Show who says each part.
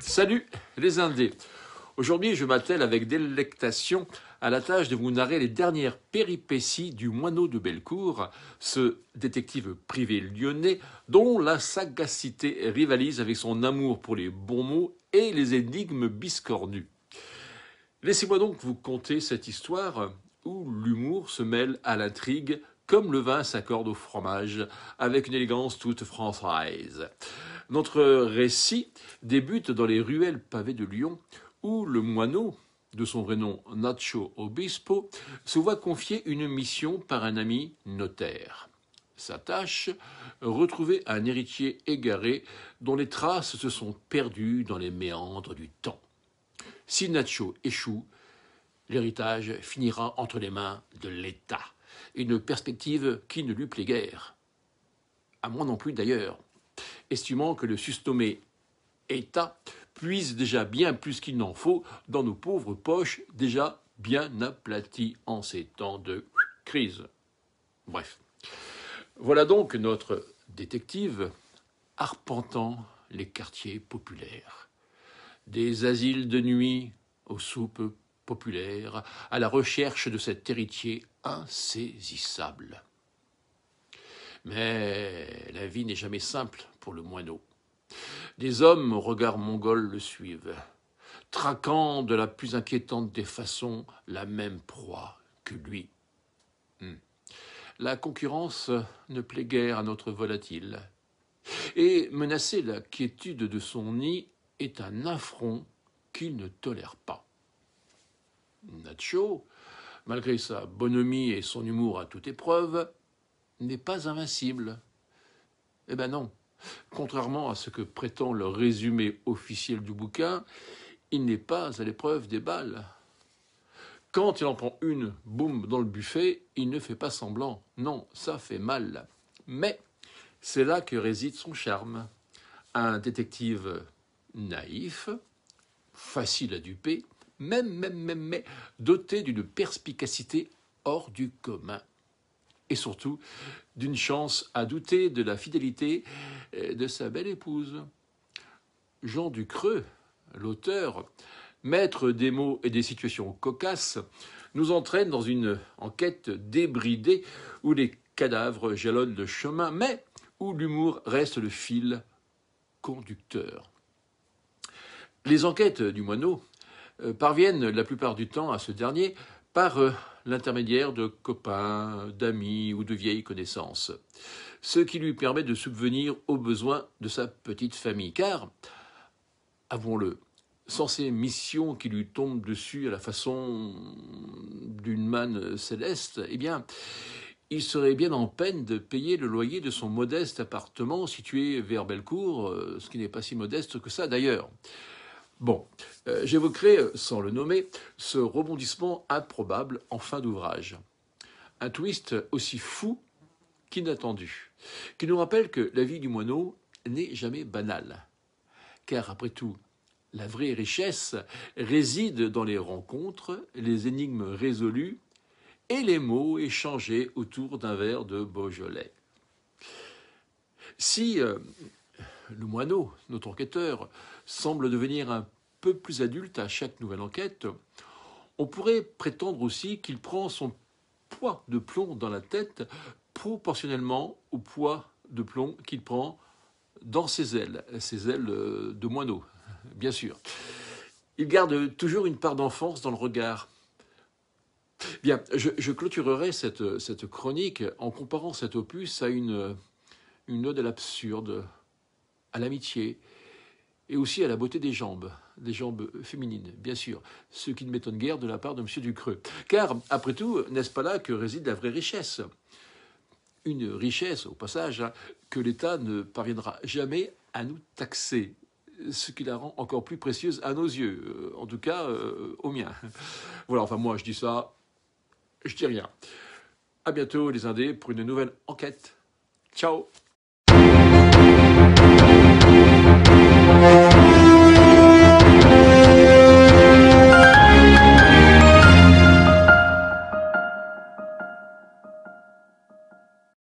Speaker 1: Salut les Indés. Aujourd'hui, je m'attelle avec délectation à la tâche de vous narrer les dernières péripéties du moineau de Belcourt, ce détective privé lyonnais dont la sagacité rivalise avec son amour pour les bons mots et les énigmes biscornues. Laissez-moi donc vous conter cette histoire où l'humour se mêle à l'intrigue comme le vin s'accorde au fromage, avec une élégance toute française. Notre récit débute dans les ruelles pavées de Lyon, où le moineau, de son vrai nom Nacho Obispo, se voit confier une mission par un ami notaire. Sa tâche, retrouver un héritier égaré dont les traces se sont perdues dans les méandres du temps. Si Nacho échoue, l'héritage finira entre les mains de l'État. Une perspective qui ne lui plaît guère. À moi non plus d'ailleurs, estimant que le susnommé État puise déjà bien plus qu'il n'en faut dans nos pauvres poches déjà bien aplaties en ces temps de crise. Bref. Voilà donc notre détective arpentant les quartiers populaires des asiles de nuit aux soupes populaires, à la recherche de cet héritier insaisissable. Mais la vie n'est jamais simple pour le moineau. Des hommes au regard mongol le suivent, traquant de la plus inquiétante des façons la même proie que lui. Hmm. La concurrence ne plaît guère à notre volatile, et menacer la quiétude de son nid est un affront qu'il ne tolère pas. Nacho, malgré sa bonhomie et son humour à toute épreuve, n'est pas invincible. Eh ben non. Contrairement à ce que prétend le résumé officiel du bouquin, il n'est pas à l'épreuve des balles. Quand il en prend une, boum, dans le buffet, il ne fait pas semblant. Non, ça fait mal. Mais c'est là que réside son charme. Un détective naïf, facile à duper, même, même, même, mais doté d'une perspicacité hors du commun. Et surtout, d'une chance à douter de la fidélité euh, de sa belle épouse. Jean Ducreux, l'auteur, maître des mots et des situations cocasses, nous entraîne dans une enquête débridée où les cadavres jalonnent le chemin, mais où l'humour reste le fil conducteur. Les enquêtes du moineau euh, parviennent la plupart du temps à ce dernier par euh, l'intermédiaire de copains, d'amis ou de vieilles connaissances, ce qui lui permet de subvenir aux besoins de sa petite famille. Car, avouons-le, sans ces missions qui lui tombent dessus à la façon d'une manne céleste, eh bien, il serait bien en peine de payer le loyer de son modeste appartement situé vers Bellecour, euh, ce qui n'est pas si modeste que ça d'ailleurs. Bon, euh, j'évoquerai, euh, sans le nommer, ce rebondissement improbable en fin d'ouvrage. Un twist aussi fou qu'inattendu, qui nous rappelle que la vie du moineau n'est jamais banale. Car après tout, la vraie richesse réside dans les rencontres, les énigmes résolues et les mots échangés autour d'un verre de Beaujolais. Si euh, le moineau, notre enquêteur, semble devenir un peu plus adulte à chaque nouvelle enquête, on pourrait prétendre aussi qu'il prend son poids de plomb dans la tête proportionnellement au poids de plomb qu'il prend dans ses ailes, ses ailes de moineau, bien sûr. Il garde toujours une part d'enfance dans le regard. Bien, je, clôturerai cette, chronique en comparant cet opus à une, une ode à l'absurde, l'amitié et aussi à la beauté des jambes, des jambes féminines, bien sûr, ce qui ne m'étonne guère de la part de M. Ducreux. Car, après tout, n'est-ce pas là que réside la vraie richesse Une richesse, au passage, hein, que l'État ne parviendra jamais à nous taxer, ce qui la rend encore plus précieuse à nos yeux, euh, en tout cas euh, aux miens. Voilà, enfin moi je dis ça, je dis rien. À bientôt les Indés pour une nouvelle enquête. Ciao